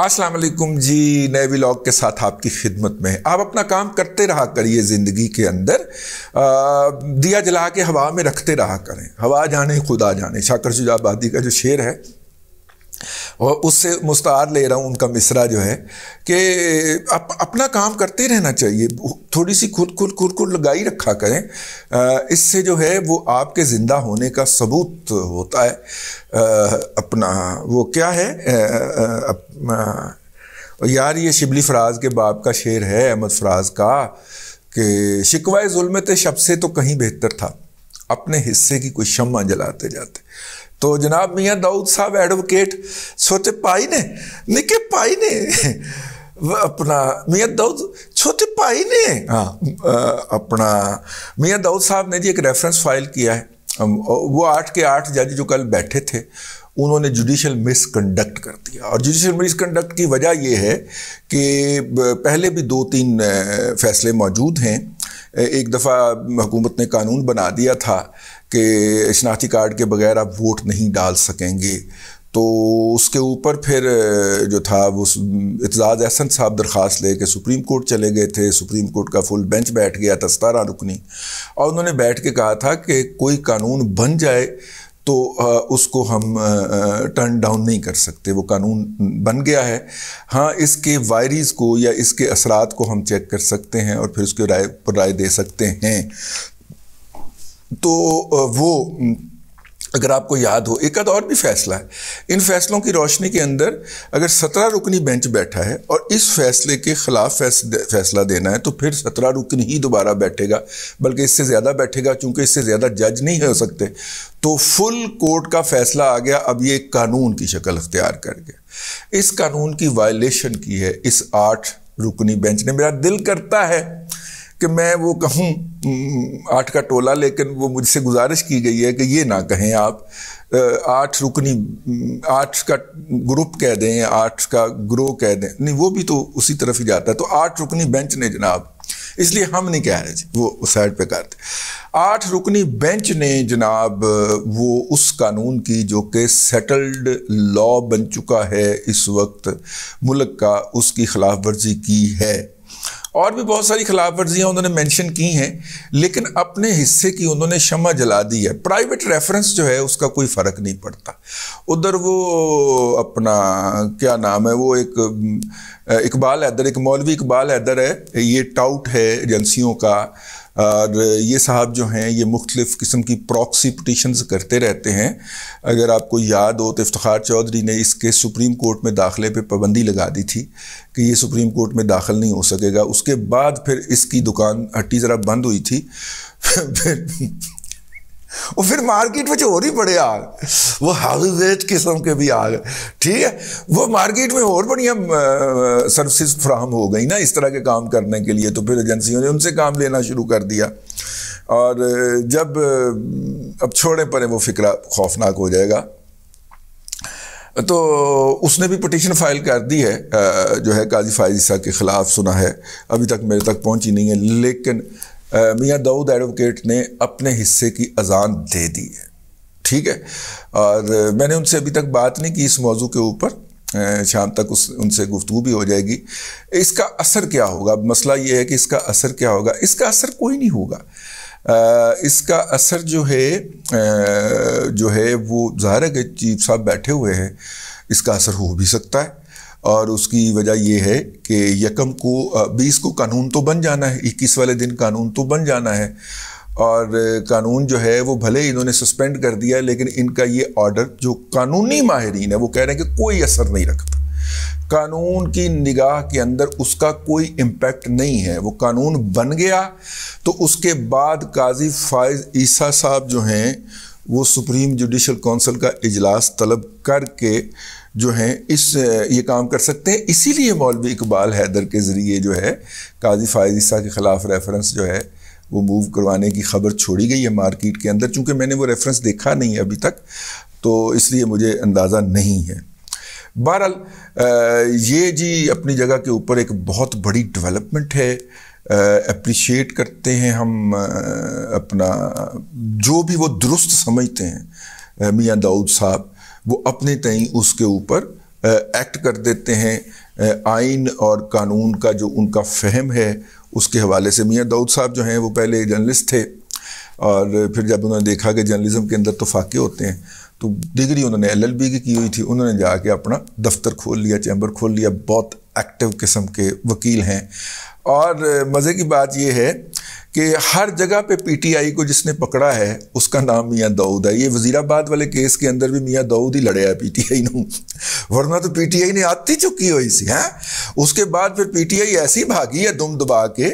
अस्सलाम वालेकुम जी नए व्लॉग के साथ आपकी खिदमत में आप अपना काम करते रहा करिए ज़िंदगी के अंदर आ, दिया जला के हवा में रखते रहा करें हवा जाने खुदा जाने शाकर शुजाबादी का जो शेर है और उससे मुस्तार ले रहा हूँ उनका मिसरा जो है कि अप, अपना काम करते रहना चाहिए थोड़ी सी खुद खुद खुद खुद लगाई रखा करें इससे जो है वो आपके ज़िंदा होने का सबूत होता है आ, अपना वो क्या है आ, आ, यार ये शिबली फराज के बाप का शेर है अहमद फराज का कि शिकवा जुलमत शब से तो कहीं बेहतर था अपने हिस्से की कोई शमा जलाते जाते तो जनाब मियाँ दाऊद साहब एडवोकेट छोटे भाई ने निके भाई ने अपना मियाँ दाऊद छोटे भाई ने हाँ अपना मियाँ दाऊद साहब ने जी एक रेफरेंस फाइल किया है वो आठ के आठ जज जो कल बैठे थे उन्होंने जुडिशल मिसकंडक्ट कर दिया और जुडिशल मिसकंडक्ट की वजह यह है कि पहले भी दो तीन फैसले मौजूद हैं एक दफ़ा हुकूमत ने कानून बना दिया था कि शनाख्ती कार्ड के बगैर आप वोट नहीं डाल सकेंगे तो उसके ऊपर फिर जो था वो एतजाज़ अहसन साहब दरख्वास्त ले के सुप्रीम कोर्ट चले गए थे सुप्रीम कोर्ट का फुल बेंच बैठ गया था सतारा रुकनी और उन्होंने बैठ के कहा था कि कोई कानून बन जाए तो उसको हम टर्न डाउन नहीं कर सकते वो कानून बन गया है हाँ इसके वायरीज़ को या इसके असरात को हम चेक कर सकते हैं और फिर उसके राय पर राय दे सकते हैं तो वो अगर आपको याद हो एक आध और भी फैसला है इन फैसलों की रोशनी के अंदर अगर सत्रह रुकनी बेंच बैठा है और इस फैसले के खिलाफ फैसला देना है तो फिर सत्रह रुकनी ही दोबारा बैठेगा बल्कि इससे ज़्यादा बैठेगा क्योंकि इससे ज़्यादा जज नहीं हो सकते तो फुल कोर्ट का फैसला आ गया अब ये कानून की शक्ल अख्तियार कर गया इस कानून की वायलेशन की है इस आठ रुकनी बेंच ने मेरा दिल करता है कि मैं वो कहूँ हम्म, आठ का टोला लेकिन वो मुझसे गुजारिश की गई है कि ये ना कहें आप आठ रुकनी हम्म, आठ का ग्रुप कह दें आठ का ग्रो कह दें नहीं वो भी तो उसी तरफ ही जाता है तो आठ रुकनी बेंच ने जनाब इसलिए हम नहीं कह रहे जी वो साइड पे करते आठ रुकनी बेंच ने जनाब वो उस कानून की जो कि सेटल्ड लॉ बन चुका है इस वक्त मुल्क का उसकी खिलाफ वर्जी की है और भी बहुत सारी खिलाफ वर्जियाँ उन्होंने मेंशन की हैं लेकिन अपने हिस्से की उन्होंने क्षमा जला दी है प्राइवेट रेफरेंस जो है उसका कोई फ़र्क नहीं पड़ता उधर वो अपना क्या नाम है वो एक इकबाल हैदर एक मौलवी इकबाल हैदर है ये टाउट है एजेंसियों का और ये साहब जो हैं ये मुख्तलिफ़ किस्म की प्रॉक्सी पटिशन करते रहते हैं अगर आपको याद हो तो इफ्तार चौधरी ने इसके सुप्रीम कोर्ट में दाखिले पर पाबंदी लगा दी थी कि ये सुप्रीम कोर्ट में दाखिल नहीं हो सकेगा उसके बाद फिर इसकी दुकान हट्टी ज़रा बंद हुई थी फिर वो फिर मार्केट में और ही बड़े आग वो हाउसवेज किस्म के भी आग ठीक है वो मार्केट में और बढ़िया सर्विस फ्राहम हो गई ना इस तरह के काम करने के लिए तो फिर एजेंसियों ने उनसे काम लेना शुरू कर दिया और जब अब छोड़े पड़े वो फिक्रा खौफनाक हो जाएगा तो उसने भी पटिशन फाइल कर दी है जो है काजी साहब के ख़िलाफ़ सुना है अभी तक मेरे तक पहुंची नहीं है लेकिन मियाँ दाऊद एडवोकेट ने अपने हिस्से की अजान दे दी है ठीक है और मैंने उनसे अभी तक बात नहीं की इस मौजू के ऊपर शाम तक उस उनसे गुफ्तु भी हो जाएगी इसका असर क्या होगा अब मसला ये है कि इसका असर क्या होगा इसका असर कोई नहीं होगा आ, इसका असर जो है आ, जो है वो ज़ाहिर है कि चीफ साहब बैठे हुए हैं इसका असर हो भी सकता है और उसकी वजह यह है कि यकम को बीस को कानून तो बन जाना है इक्कीस वाले दिन कानून तो बन जाना है और कानून जो है वो भले ही इन्होंने सस्पेंड कर दिया लेकिन इनका ये ऑर्डर जो कानूनी माहरीन है वो कह रहे हैं कि कोई असर नहीं रखता कानून की निगाह के अंदर उसका कोई इम्पेक्ट नहीं है वो कानून बन गया तो उसके बाद काजी फायज ईसा साहब जो हैं वो सुप्रीम जुडिशल कौंसिल का इजलास तलब करके जो हैं इस ये काम कर सकते हैं इसीलिए मौलवी इकबाल हैदर के ज़रिए जो है काजी फायदिसा के ख़िलाफ़ रेफरेंस जो है वो मूव करवाने की खबर छोड़ी गई है मार्केट के अंदर चूँकि मैंने वो रेफरेंस देखा नहीं है अभी तक तो इसलिए मुझे अंदाज़ा नहीं है बहरहाल ये जी अपनी जगह के ऊपर एक बहुत बड़ी डेवलपमेंट है अप्रिशिएट करते हैं हम अपना जो भी वो दुरुस्त समझते हैं मियाँ दाऊद साहब वो अपने तई उसके ऊपर एक्ट कर देते हैं आइन और कानून का जो उनका फहम है उसके हवाले से मियाँ दाऊद साहब जो हैं वो पहले जर्नलिस्ट थे और फिर जब उन्होंने देखा कि जर्नलिज़म के अंदर तो फाके होते हैं तो डिग्री उन्होंने एलएलबी की की हुई थी उन्होंने जाके अपना दफ्तर खोल लिया चैम्बर खोल लिया बहुत एक्टिव किस्म के वकील हैं और मज़े की बात यह है कि हर जगह पे पीटीआई को जिसने पकड़ा है उसका नाम मियाँ दाऊद है ये वजीराबाद वाले केस के अंदर भी मियाँ दाऊद ही लड़े है पीटीआई ने वरना तो पीटीआई ने आती चुकी हो इसी हैं उसके बाद फिर पीटीआई ऐसी भागी है दुम दबा के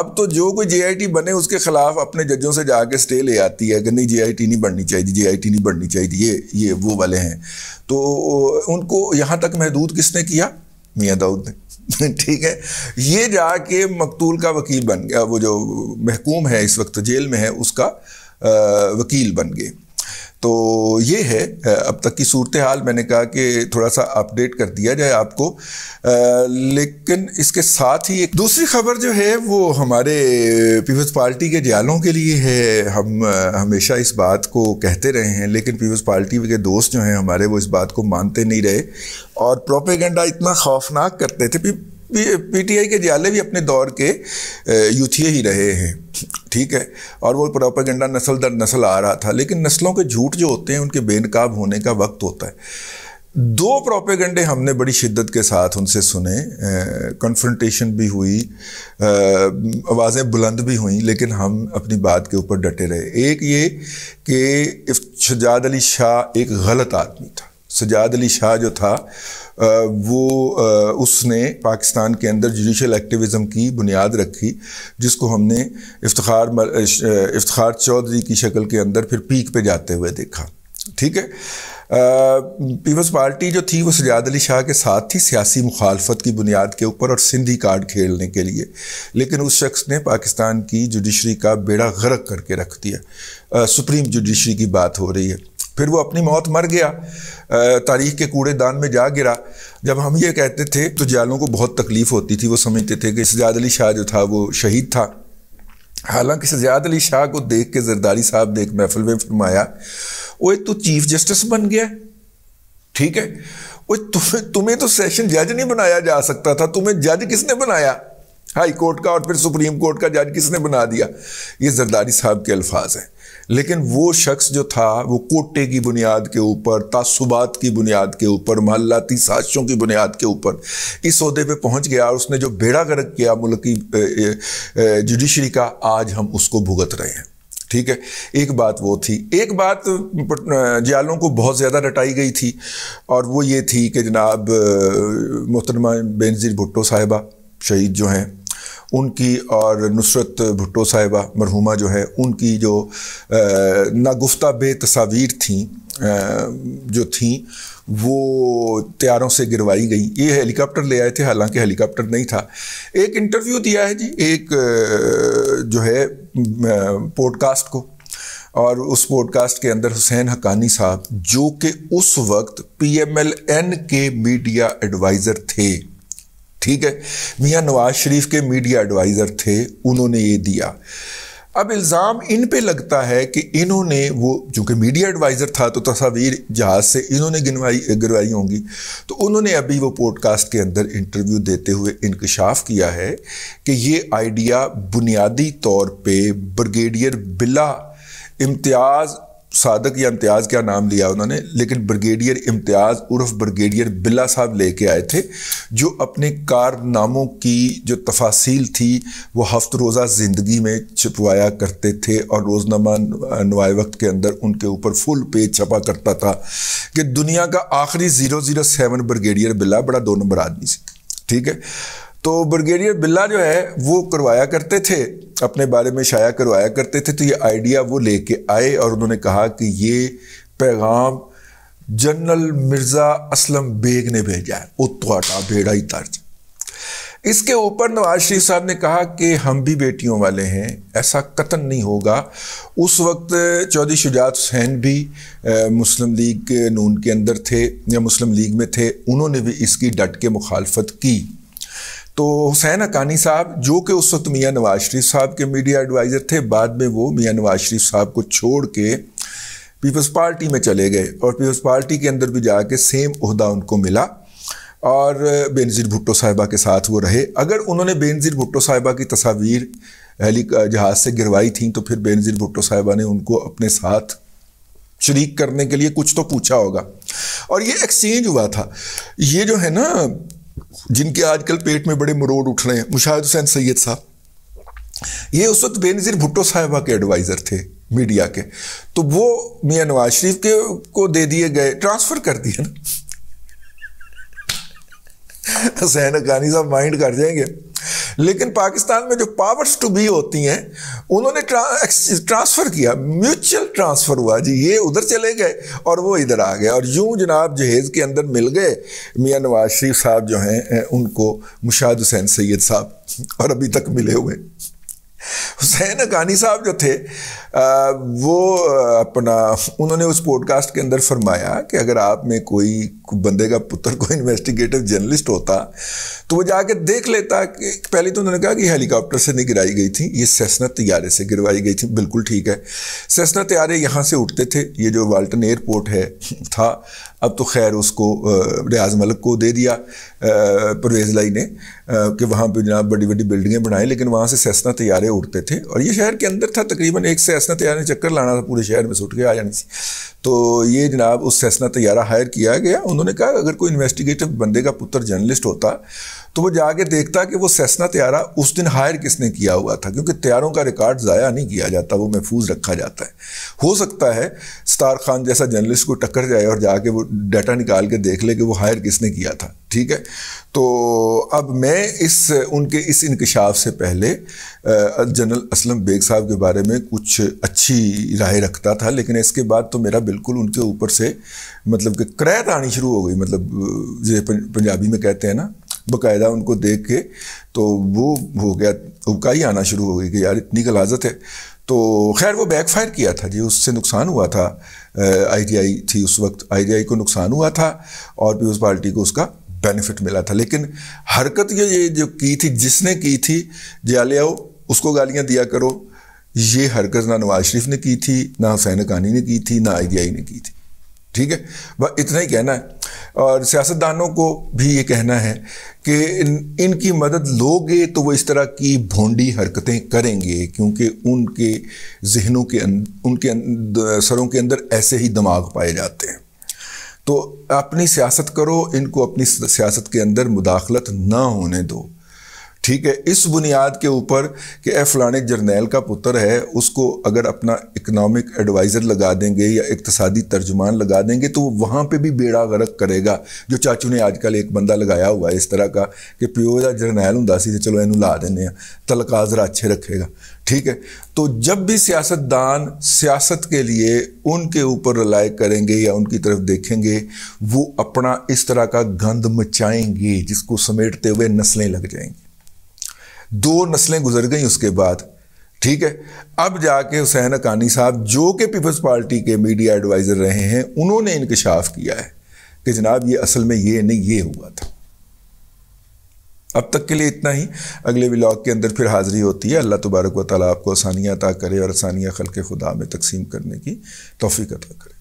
अब तो जो कोई जेआईटी बने उसके खिलाफ अपने जजों से जाके स्टे ले आती है कि नहीं जे नहीं बननी चाहिए जे नहीं बननी चाहिए ये ये वो वाले हैं तो उनको यहाँ तक महदूद किसने किया मियाँ दाऊद ने ठीक है ये जाके मकतूल का वकील बन गया वो जो महकूम है इस वक्त जेल में है उसका वकील बन गए तो ये है अब तक की सूरत हाल मैंने कहा कि थोड़ा सा अपडेट कर दिया जाए आपको आ, लेकिन इसके साथ ही एक दूसरी खबर जो है वो हमारे पीपल्स पार्टी के जयालों के लिए है हम हमेशा इस बात को कहते रहे हैं लेकिन पीपल्स पार्टी के दोस्त जो हैं हमारे वो इस बात को मानते नहीं रहे और प्रोपेगेंडा इतना खौफनाक करते थे पीटीआई के जाले भी अपने दौर के यूथिए ही रहे हैं ठीक है और वो प्रोपागेंडा नस्ल दर नस्ल आ रहा था लेकिन नस्लों के झूठ जो होते हैं उनके बेनकाब होने का वक्त होता है दो प्रोपेगेंडे हमने बड़ी शिद्दत के साथ उनसे सुने कन्फ्रंटेशन भी हुई आवाज़ें बुलंद भी हुई लेकिन हम अपनी बात के ऊपर डटे रहे एक ये कि शजाद अली शाह एक गलत आदमी था सजाद अली शाह जो था वो उसने पाकिस्तान के अंदर जुडिशल एक्टिविज़म की बुनियाद रखी जिसको हमने इफ्तार इफ्तार चौधरी की शक्ल के अंदर फिर पीक पे जाते हुए देखा ठीक है पीपल्स पार्टी जो थी वो सजाद अली शाह के साथ थी सियासी मुखालफत की बुनियाद के ऊपर और सिंधी कार्ड खेलने के लिए लेकिन उस शख्स ने पाकिस्तान की जुडिशरी का बेड़ा गर्क करके रख दिया आ, सुप्रीम जुडिशरी की बात हो रही है फिर वो अपनी मौत मर गया तारीख के कूड़ेदान में जा गिरा जब हम ये कहते थे तो जालों को बहुत तकलीफ़ होती थी वो समझते थे कि सजाद अली शाह जो था वो शहीद था हालांकि सजाद अली शाह को देख के जरदारी साहब ने एक महफिल में फरमाया वो तो चीफ जस्टिस बन गया ठीक है वो तुम्हें तुम्हें तो सेशन जज नहीं बनाया जा सकता था तुम्हें जज किसने बनाया हाई कोर्ट का और फिर सुप्रीम कोर्ट का जज किसने बना दिया ये जरदारी साहब के अल्फाज हैं लेकिन वो शख्स जो था वो कोटे की बुनियाद के ऊपर तासुबात की बुनियाद के ऊपर महल्लाती साजिशों की बुनियाद के ऊपर इस अहदे पे पहुंच गया और उसने जो बेड़ा गर्क किया मुल्क की जुडिशरी का आज हम उसको भुगत रहे हैं ठीक है एक बात वो थी एक बात जयालों को बहुत ज़्यादा रटाई गई थी और वो ये थी कि जनाब मोहतरमा बेनज़ीर भुट्टो साहिबा शहीद जो हैं उनकी और नुसरत भुट्टो साहिबा मरहुमा जो है उनकी जो नागुफ्ता बे तस्वीर थी जो थी वो त्यारों से गिरवाई गई ये हेलीकॉप्टर ले आए थे हालांकि हेलीकॉप्टर नहीं था एक इंटरव्यू दिया है जी एक जो है पॉडकास्ट को और उस पॉडकास्ट के अंदर हुसैन हकानी साहब जो कि उस वक्त पीएमएलएन के मीडिया एडवाइज़र थे ठीक है मियाँ नवाज शरीफ के मीडिया एडवाइज़र थे उन्होंने ये दिया अब इल्ज़ाम इन पे लगता है कि इन्होंने वो चूँकि मीडिया एडवाइज़र था तो तस्वीर जहाज़ से इन्होंने गिनवाई गिरवाई होंगी तो उन्होंने अभी वो पॉडकास्ट के अंदर इंटरव्यू देते हुए इनकशाफ किया है कि ये आइडिया बुनियादी तौर पे ब्रिगेडियर बिला इम्तियाज़ सादक या इम्तियाज़ क्या नाम लिया उन्होंने लेकिन ब्रिगेडियर इम्तियाज़ उर्फ ब्रिगेडियर बिल्ला साहब लेके आए थे जो अपने कारनामों की जो तफासिल थी वो हफ्त रोज़ा ज़िंदगी में छपवाया करते थे और रोज़नामा नवाए वक्त के अंदर उनके ऊपर फुल पेज छपा करता था कि दुनिया का आखिरी ज़ीरो ज़ीरो सेवन ब्रिगेडियर बिल्ला बड़ा दो नंबर आदमी से ठीक है तो ब्रिगेडियर बिल्ला जो है वो करवाया करते थे अपने बारे में शाया करवाया करते थे तो ये आइडिया वो लेके आए और उन्होंने कहा कि ये पैगाम जनरल मिर्ज़ा असलम बेग ने भेजा है उत्वाटा बेड़ा ही तर्ज इसके ऊपर नवाज शरीफ साहब ने कहा कि हम भी बेटियों वाले हैं ऐसा कतन नहीं होगा उस वक्त चौधरी शुजात हुसैन भी आ, मुस्लिम लीग के नून के अंदर थे या मुस्लिम लीग में थे उन्होंने भी इसकी डट के मुखालफत की तो हुसैन अकानी साहब जो कि उस वक्त मियाँ नवाज शरीफ साहब के मीडिया एडवाइज़र थे बाद में वो मियाँ नवाज शरीफ साहब को छोड़ के पीपल्स पार्टी में चले गए और पीपल्स पार्टी के अंदर भी जाके सेम अहदा उनको मिला और बेनज़ीर भुट्टो साहिबा के साथ वो रहे अगर उन्होंने बेनज़ीर भुट्टो साहिबा की तस्वीर हेली जहाज़ से गिरवाई थी तो फिर बेनज़ीर भुट्टो साहिबा ने उनको अपने साथ शरीक करने के लिए कुछ तो पूछा होगा और ये एक्सचेंज हुआ था ये जो है ना जिनके आजकल पेट में बड़े मरोड़ उठ रहे हैं मुशाहिद हुसैन सैयद साहब ये उस वक्त बेनज़ीर भुट्टो साहिबा के एडवाइज़र थे मीडिया के तो वो मियाँ नवाज शरीफ के को दे दिए गए ट्रांसफ़र कर दिए ना सहन अकानी साहब माइंड कर जाएंगे लेकिन पाकिस्तान में जो पावर्स टू बी होती हैं उन्होंने ट्रांसफ़र किया म्यूचुअल ट्रांसफ़र हुआ जी ये उधर चले गए और वो इधर आ गए और यूं जनाब जहेज़ के अंदर मिल गए मियाँ नवाज शरीफ साहब जो हैं उनको मुशाद हुसैन सैद साहब और अभी तक मिले हुए हुसैन अकानी साहब जो थे आ, वो अपना उन्होंने उस पॉडकास्ट के अंदर फरमाया कि अगर आप में कोई बंदे का पुत्र कोई इन्वेस्टिगेटिव जर्नलिस्ट होता तो वो जाके देख लेता कि पहले तो उन्होंने कहा कि हेलीकॉप्टर से नहीं गिराई गई थी ये सेसना तैयारे से गिरवाई गई थी बिल्कुल ठीक है सेसना त्यारे यहाँ से उठते थे ये जो वाल्टन एयरपोर्ट है था अब तो खैर उसको रियाज मलिक को दे दिया परवेज लाई ने कि वहाँ पर जनाब बड़ी बड़ी बिल्डिंगें बनाई लेकिन वहाँ से सेसना तैयारे उठते थे और ये शहर के अंदर था तकरीबन एक सेसना तैयारे चक्कर लाना था पूरे शहर में सुट के आ जानी थी तो ये जनाब उस सेसना तैयारा हायर किया गया उन्होंने उन्होंने कहा अगर कोई इन्वेस्टिगेटिव बंदे का पुत्र जर्नलिस्ट होता तो वो जाके देखता कि वो सेसना त्यारा उस दिन हायर किसने किया हुआ था क्योंकि त्यारों का रिकॉर्ड ज़ाया नहीं किया जाता वो महफूज रखा जाता है हो सकता है स्टार खान जैसा जर्नलिस्ट को टक्कर जाए और जाके वो डाटा निकाल के देख ले कि वो हायर किसने किया था ठीक है तो अब मैं इस उनके इस इनकशाफ से पहले जनरल असलम बेग साहब के बारे में कुछ अच्छी राय रखता था लेकिन इसके बाद तो मेरा बिल्कुल उनके ऊपर से मतलब कि क्रैत आनी शुरू हो गई मतलब जैसे पंजाबी में कहते हैं ना बकायदा उनको देख के तो वो हो गया उबकाई आना शुरू हो गई कि यार इतनी गलाजत है तो खैर वो बैकफायर किया था जी उससे नुकसान हुआ था आईटीआई थी उस वक्त आईटीआई को नुकसान हुआ था और पीपल्स पार्टी को उसका बेनिफिट मिला था लेकिन हरकत ये ये जो की थी जिसने की थी आओ उसको गालियाँ दिया करो ये हरकत ना नवाज शरीफ ने की थी ना हुसैन कानी ने की थी ना आई ने की थी ठीक है बस इतना ही कहना है और सियासतदानों को भी ये कहना है कि इन इनकी मदद लोगे तो वो इस तरह की भोंडी हरकतें करेंगे क्योंकि उनके जहनों के अं, उनके अं, सरों के अंदर ऐसे ही दिमाग पाए जाते हैं तो अपनी सियासत करो इनको अपनी सियासत के अंदर मुदाखलत ना होने दो ठीक है इस बुनियाद के ऊपर कि ए फलाने जर्नैल का पुत्र है उसको अगर अपना इकनॉमिक एडवाइज़र लगा देंगे या इकतसादी तर्जुमान लगा देंगे तो वो वहाँ पर भी बेड़ा गर्क करेगा जो चाचू ने आजकल एक बंदा लगाया हुआ है इस तरह का कि प्यो का जरनैल हों तो चलो इन ला देने तलकाज़रा अच्छे रखेगा ठीक है तो जब भी सियासतदान सियासत के लिए उनके ऊपर रिलाय करेंगे या उनकी तरफ देखेंगे वो अपना इस तरह का गंद मचाएंगे जिसको समेटते हुए नस्लें लग जाएंगी दो नस्लें गुजर गई उसके बाद ठीक है अब जाके हुसैन अकानी साहब जो कि पीपल्स पार्टी के मीडिया एडवाइज़र रहे हैं उन्होंने इनकशाफ किया है कि जनाब ये असल में ये नहीं ये हुआ था अब तक के लिए इतना ही अगले ब्लॉग के अंदर फिर हाज़िरी होती है अल्लाह तबारक व ताली आपको आसानियाँ अता करे और आसानियाँ खल के खुदा में तकसीम करने की तोफ़ी अदा करे